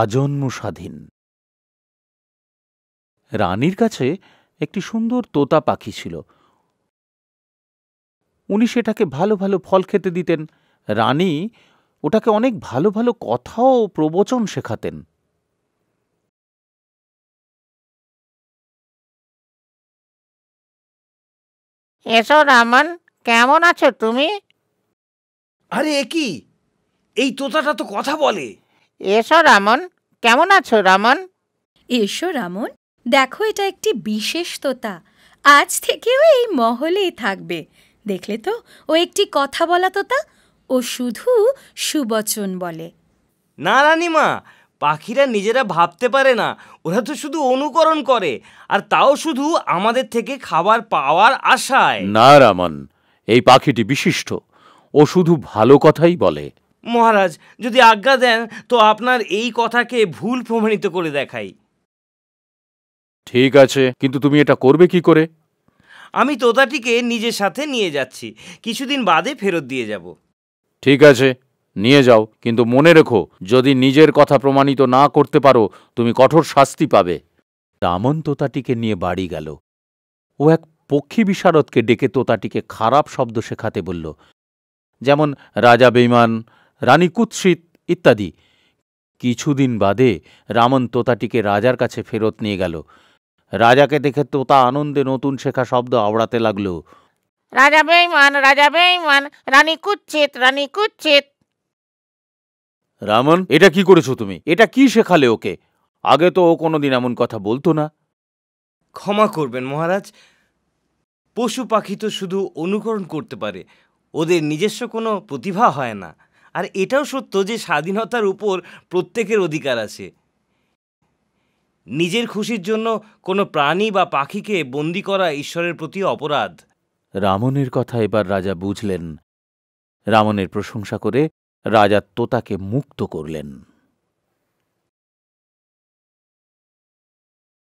আজন্ম স্বাধীন রানীর কাছে একটি সুন্দর তোতা পাখি ছিল উনি সেটাকে ভালো ভালো ফল খেতে দিতেন রানী ওটাকে অনেক ভালো ভালো কথা ও প্রবচন শেখাতেন এসো রামন কেমন আছো তুমি আরে একই এই তোতাটা তো কথা বলে এসো রামন কেমন আছো রামন এসো রামন দেখো এটা একটি বিশেষ তোতা আজ থেকেও এই মহলেই থাকবে দেখলে তো ও একটি কথা বলা তোতা ও শুধু সুবচন বলে না রানীমা পাখিরা নিজেরা ভাবতে পারে না ওরা তো শুধু অনুকরণ করে আর তাও শুধু আমাদের থেকে খাবার পাওয়ার আশায় না রামন এই পাখিটি বিশিষ্ট ও শুধু ভালো কথাই বলে মহারাজ যদি আজ্ঞা দেন তো আপনার এই কথাকে ভুল প্রমাণিত করে দেখাই ঠিক আছে কিন্তু তুমি এটা করবে কি করে আমি তোতাটিকে নিজের সাথে নিয়ে যাচ্ছি কিছুদিন বাদে ফেরত দিয়ে যাব ঠিক আছে নিয়ে যাও কিন্তু মনে রেখো যদি নিজের কথা প্রমাণিত না করতে পারো তুমি কঠোর শাস্তি পাবে দামন তোতাটিকে নিয়ে বাড়ি গেল ও এক পক্ষী বিশারদকে ডেকে তোতাটিকে খারাপ শব্দ শেখাতে বলল যেমন রাজা বেইমান রানী কুৎসিত ইত্যাদি কিছুদিন বাদে রামন তোতাটিকে রাজার কাছে ফেরত নিয়ে গেল রাজাকে দেখে তোতা আনন্দে নতুন শেখা শব্দ আওড়াতে লাগল রাজা বেইমান রাজা বেইমান রানী কুচ্ছিত রানী কুচ্ছিত রামন এটা কি করেছো তুমি এটা কি শেখালে ওকে আগে তো ও কোনোদিন এমন কথা বলতো না ক্ষমা করবেন মহারাজ পশু পাখি তো শুধু অনুকরণ করতে পারে ওদের নিজস্ব কোনো প্রতিভা হয় না আর এটাও সত্য যে স্বাধীনতার উপর প্রত্যেকের অধিকার আছে নিজের খুশির জন্য কোনো প্রাণী বা পাখিকে বন্দি করা ঈশ্বরের প্রতি অপরাধ রামনের কথা এবার রাজা বুঝলেন রামনের প্রশংসা করে রাজা তোতাকে মুক্ত করলেন